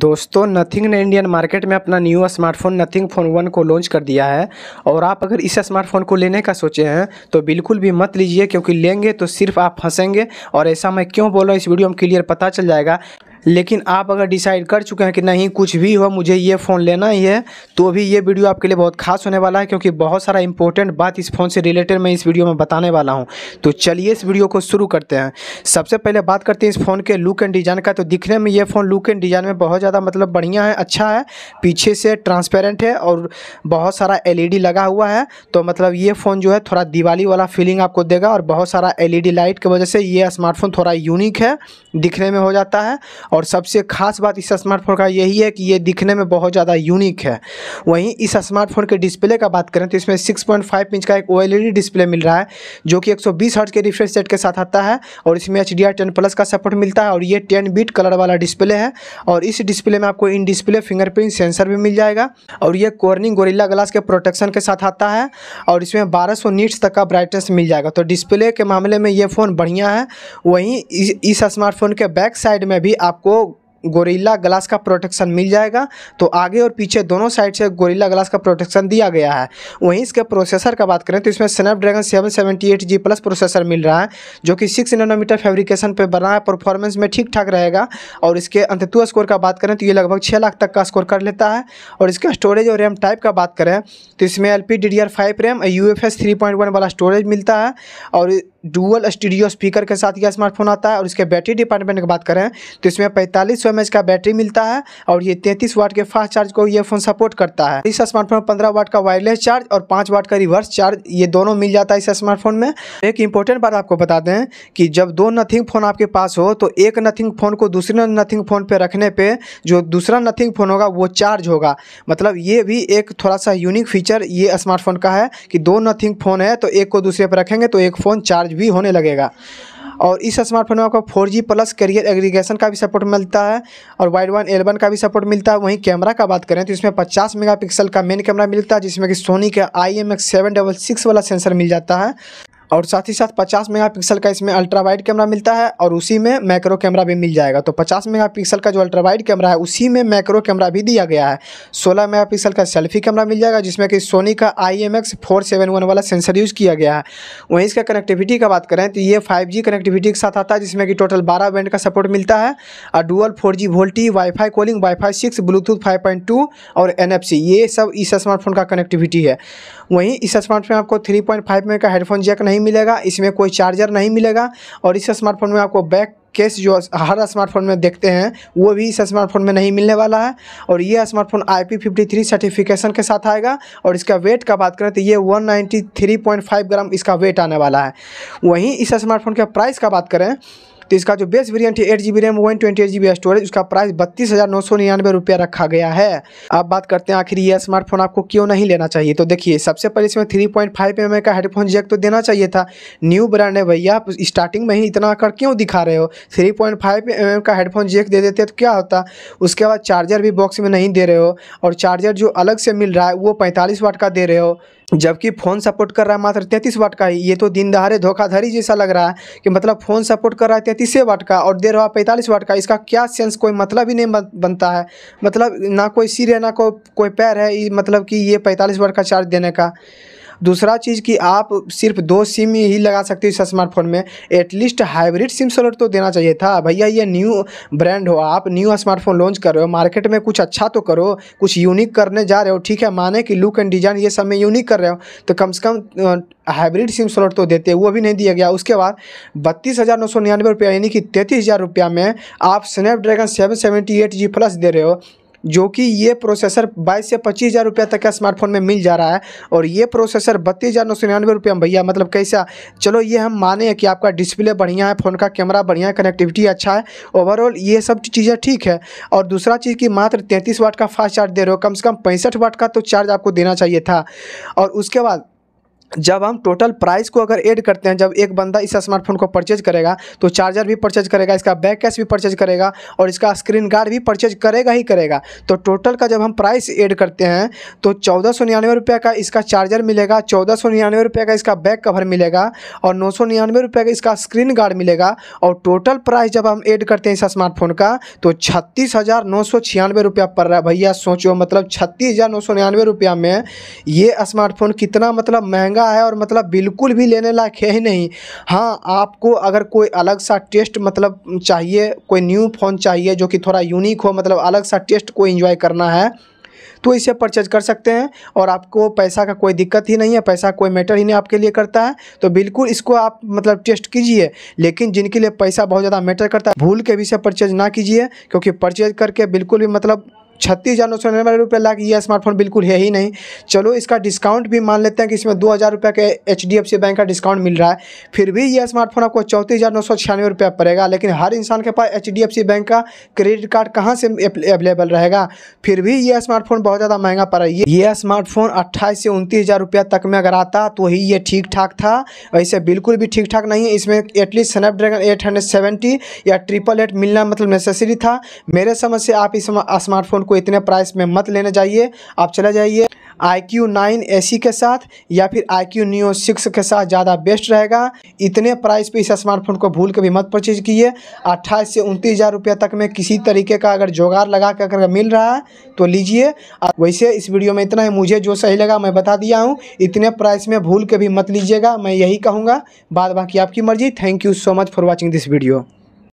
दोस्तों नथिंग ने Indian market में अपना new smartphone Nothing phone one को लॉन्च कर दिया है और आप अगर इस स्मार्टफोन को लेने का सोचे हैं तो बिल्कुल भी मत लीजिए क्योंकि लेंगे तो सिर्फ आप फंसेंगे और ऐसा मैं क्यों बोल रहा हूँ इस वीडियो में क्लियर पता चल जाएगा लेकिन आप अगर डिसाइड कर चुके हैं कि नहीं कुछ भी हो मुझे ये फ़ोन लेना ही है तो भी ये वीडियो आपके लिए बहुत खास होने वाला है क्योंकि बहुत सारा इंपॉर्टेंट बात इस फ़ोन से रिलेटेड मैं इस वीडियो में बताने वाला हूँ तो चलिए इस वीडियो को शुरू करते हैं सबसे पहले बात करते हैं इस फ़ोन के लुक एंड डिज़ाइन का तो दिखने में ये फ़ोन लुक एंड डिज़ाइन में बहुत ज़्यादा मतलब बढ़िया है अच्छा है पीछे से ट्रांसपेरेंट है और बहुत सारा एल लगा हुआ है तो मतलब ये फ़ोन जो है थोड़ा दिवाली वाला फीलिंग आपको देगा और बहुत सारा एल लाइट की वजह से ये स्मार्टफोन थोड़ा यूनिक है दिखने में हो जाता है और सबसे खास बात इस स्मार्टफोन का यही है कि ये दिखने में बहुत ज़्यादा यूनिक है वहीं इस स्मार्टफोन के डिस्प्ले का बात करें तो इसमें 6.5 इंच का एक ओ डिस्प्ले e मिल रहा है जो कि 120 हर्ट्ज के रिफ्रेश सेट के साथ आता है और इसमें एच डी प्लस का सपोर्ट मिलता है और ये टेन बीट कलर वाला डिस्प्ले है और इस डिस्प्ले में आपको इन डिस्प्ले फिंगरप्रिंट सेंसर भी मिल जाएगा और ये कॉर्निंग गोरिल्ला ग्लास के प्रोटेक्शन के साथ आता है और इसमें बारह सौ तक का ब्राइटनेस मिल जाएगा तो डिस्प्ले के मामले में ये फ़ोन बढ़िया है वहीं इस स्मार्टफोन स्मार्टफोन के बैक साइड में भी आपको गोरिल्ला ग्लास का प्रोटेक्शन मिल जाएगा तो आगे और पीछे दोनों साइड से गोरिल्ला ग्लास का प्रोटेक्शन दिया गया है वहीं इसके प्रोसेसर का बात करें तो इसमें Snapdragon seven seventy eight G plus processor मिल रहा है जो कि सिक्स नैनोमीटर फेब्रिकेशन पर बना है परफॉर्मेंस में ठीक ठाक रहेगा और इसके अंतत्व स्कोर का बात करें तो ये लगभग छः लाख तक का स्कोर कर लेता है और इसका स्टोरेज और रैम टाइप का बात करें तो इसमें L P D D R five RAM U F S three point one वाला स्टोरेज मिलता है और डुअल स्टूडियो स्पीकर के साथ यह स्मार्टफोन आता है और इसके बैटरी डिपार्टमेंट की बात करें तो इसमें पैंतालीस सौ एम का बैटरी मिलता है और ये 33 वाट के फास्ट चार्ज को ये फोन सपोर्ट करता है इस स्मार्टफोन में पंद्रह वाट का वायरलेस चार्ज और पाँच वाट का रिवर्स चार्ज ये दोनों मिल जाता है इस स्मार्टफोन में एक इंपॉर्टेंट बात आपको बता दें कि जब दो नथिंग फ़ोन आपके पास हो तो एक नथिंग फ़ोन को दूसरे नथिंग फ़ोन पर रखने पर जो दूसरा नथिंग फ़ोन होगा वो चार्ज होगा मतलब ये भी एक थोड़ा सा यूनिक फीचर ये स्मार्टफोन का है कि दो नथिंग फ़ोन है तो एक को दूसरे पर रखेंगे तो एक फ़ोन चार्ज भी होने लगेगा और इस स्मार्टफोन में आपको four G plus carrier aggregation का भी सपोर्ट मिलता है और वाइड वन एलेवन का भी सपोर्ट मिलता है वहीं कैमरा का बात करें तो इसमें पचास मेगा पिक्सल का मेन कैमरा मिलता है जिसमें कि सोनी का I M X seven double six वाला सेंसर मिल जाता है और साथ ही साथ 50 मेगापिक्सल का इसमें अल्ट्रा वाइड कैमरा मिलता है और उसी में मैक्रो कैमरा भी मिल जाएगा तो 50 मेगापिक्सल का जो अल्ट्रा वाइड कैमरा है उसी में मैक्रो कैमरा भी दिया गया है 16 मेगापिक्सल का सेल्फी कैमरा मिल जाएगा जिसमें कि सोनी का I M X four seven one वाला सेंसर यूज़ किया गया है वहीं इसका कनेक्टिविटी का बात करें तो ये फाइव जी कनेक्टिविटी के साथ आता है जिसमें कि टोटल बारह बैंड का सपोर्ट मिलता है और dual four G VoLTE wifi calling wifi six bluetooth five point two और एन एफ सी ये सब इस स्मार्टफोन का कनेक्टिविटी है वहीं इस स्मार्टफोन आपको थ्री पॉइंट फाइव में का हेडफोन जैक नहीं मिलेगा इसमें कोई चार्जर नहीं मिलेगा और इस स्मार्टफोन में आपको बैक केस जो हर स्मार्टफोन में देखते हैं वो भी इस स्मार्टफोन में नहीं मिलने वाला है और ये smartphone I P fifty three certification के साथ आएगा और इसका वेट का बात करें तो ये one ninety three point five gram इसका वेट आने वाला है वहीं इस स्मार्टफोन के प्राइस का बात करें तो इसका जो बेस वेरियंट है eight G B RAM one twenty eight G B storage उसका प्राइस बत्तीस हज़ार नौ सौ निन्यानवे रुपया रखा गया है अब बात करते हैं आखिर ये स्मार्टफोन आपको क्यों नहीं लेना चाहिए तो देखिए सबसे पहले इसमें थ्री पॉइंट फाइव एम का हेडफोन जैक तो देना चाहिए था न्यू ब्रांड है भैया आप स्टार्टिंग में ही इतना कर क्यों दिखा रहे हो थ्री पॉइंट फाइव एम का हेडफोन जैक दे देते तो क्या होता उसके बाद चार्जर भी बॉक्स में नहीं दे रहे हो और चार्जर जो अलग से मिल रहा है वो पैंतालीस वाट का दे रहे हो जबकि फ़ोन सपोर्ट कर रहा है मात्र तैंतीस वाट का ही ये तो दिन दहाड़े धोखाधड़ी जैसा लग रहा है कि मतलब फ़ोन सपोर्ट कर रहा है तैंतीस वाट का और दे रहा है पैंतालीस वाट का इसका क्या सेंस कोई मतलब ही नहीं बनता है मतलब ना कोई सिर है ना को, कोई पैर है मतलब कि ये पैंतालीस वाट का चार्ज देने का दूसरा चीज़ कि आप सिर्फ दो सिम ही लगा सकते हो इस स्मार्टफोन में एटलीस्ट हाइब्रिड सिम सोलर तो देना चाहिए था भैया ये न्यू ब्रांड हो आप न्यू स्मार्टफोन लॉन्च कर रहे हो मार्केट में कुछ अच्छा तो करो कुछ यूनिक करने जा रहे हो ठीक है माने कि लुक एंड डिज़ाइन ये सब में यूनिक कर रहे हो तो कम से कम हाइब्रिड सिम सोलर तो देते वो भी नहीं दिया गया उसके बाद बत्तीस हज़ार नौ सौ निन्यानवे रुपया यानी कि तैंतीस हज़ार रुपया में आप Snapdragon seven seventy eight G plus दे रहे हो जो कि ये प्रोसेसर बाईस से पच्चीस हज़ार रुपये तक का स्मार्टफोन में मिल जा रहा है और ये प्रोसेसर बत्तीस हज़ार नौ सौ निन्यानवे रुपये में भैया मतलब कैसा चलो ये हम माने कि आपका डिस्प्ले बढ़िया है फ़ोन का कैमरा बढ़िया है कनेक्टिविटी अच्छा है ओवरऑल ये सब चीज़ें ठीक है और दूसरा चीज़ कि मात्र तैंतीस वाट का फास्ट चार्ज दे रहे हो कम से कम पैंसठ वाट का तो चार्ज आपको देना चाहिए था और उसके बाद जब हम टोटल प्राइस को अगर ऐड करते हैं जब एक बंदा इस स्मार्टफोन को परचेज करेगा तो चार्जर भी परचेज करेगा इसका बैक कैश भी परचेज करेगा और इसका स्क्रीन गार्ड भी परचेज करेगा ही करेगा तो टोटल का जब हम प्राइस ऐड करते हैं तो चौदह सौ निन्यानवे रुपये का इसका चार्जर मिलेगा चौदह सौ निन्यानवे रुपये का इसका बैक कवर मिलेगा और नौ सौ निन्यानवे रुपये का इसका स्क्रीन गार्ड मिलेगा और टोटल प्राइस जब हम ऐड करते हैं इस स्मार्टफोन का तो छत्तीस हज़ार नौ सौ छियानवे रुपया पड़ रहा है भैया सोचो मतलब छत्तीस हज़ार नौ सौ निन्यानवे रुपया में ये स्मार्टफोन कितना मतलब महंगा महंगा है और मतलब बिल्कुल भी लेने लायक है ही नहीं हाँ आपको अगर कोई अलग सा टेस्ट मतलब चाहिए कोई न्यू फ़ोन चाहिए जो कि थोड़ा यूनिक हो मतलब अलग सा टेस्ट को इन्जॉय करना है तो इसे परचेज कर सकते हैं और आपको पैसा का कोई दिक्कत ही नहीं है पैसा कोई मैटर ही नहीं आपके लिए करता है तो बिल्कुल इसको आप मतलब टेस्ट कीजिए लेकिन जिनके लिए पैसा बहुत ज़्यादा मैटर करता है भूल के भी इसे परचेज ना कीजिए क्योंकि परचेज करके बिल्कुल भी मतलब छत्तीस हज़ार नौ सौ निन्यानवे रुपये लाख ये स्मार्टफोन बिल्कुल है ही नहीं चलो इसका डिस्काउंट भी मान लेते हैं कि इसमें दो हज़ार रुपये के H D F C bank का डिस्काउंट मिल रहा है फिर भी यह स्मार्टफोन आपको चौंतीस हज़ार नौ सौ छियानवे रुपया पड़ेगा लेकिन हर इंसान के पास H D F C bank का क्रेडिट कार्ड कहाँ से अवेलेबल रहेगा फिर भी यह स्मार्टफोन बहुत ज़्यादा महंगा पड़ा है यह स्मार्टफोन अट्ठाईस से उनतीस हज़ार रुपया तक में अगर आता तो ही ये ठीक ठाक था वैसे बिल्कुल भी ठीक ठाक नहीं है इसमें at least Snapdragon eight hundred seventy या ट्रिपल एट मिलना मतलब नेसेसरी था मेरे समझ से आप इस स्मार्टफोन को आपको इतने प्राइस में मत लेने जाइए आप चले जाइए आई क्यू नाइन ए सी के साथ या फिर IQ क्यू न्यू सिक्स के साथ ज़्यादा बेस्ट रहेगा इतने प्राइस पे इस स्मार्टफोन को भूल के भी मत परचेज कीजिए अट्ठाईस से उनतीस हज़ार रुपये तक में किसी तरीके का अगर जोगाड़ लगा के अगर मिल रहा है तो लीजिए वैसे इस वीडियो में इतना ही मुझे जो सही लगा मैं बता दिया हूँ इतने प्राइस में भूल के भी मत लीजिएगा मैं यही कहूँगा बाद बाकी आपकी मर्जी thank you so much for watching this video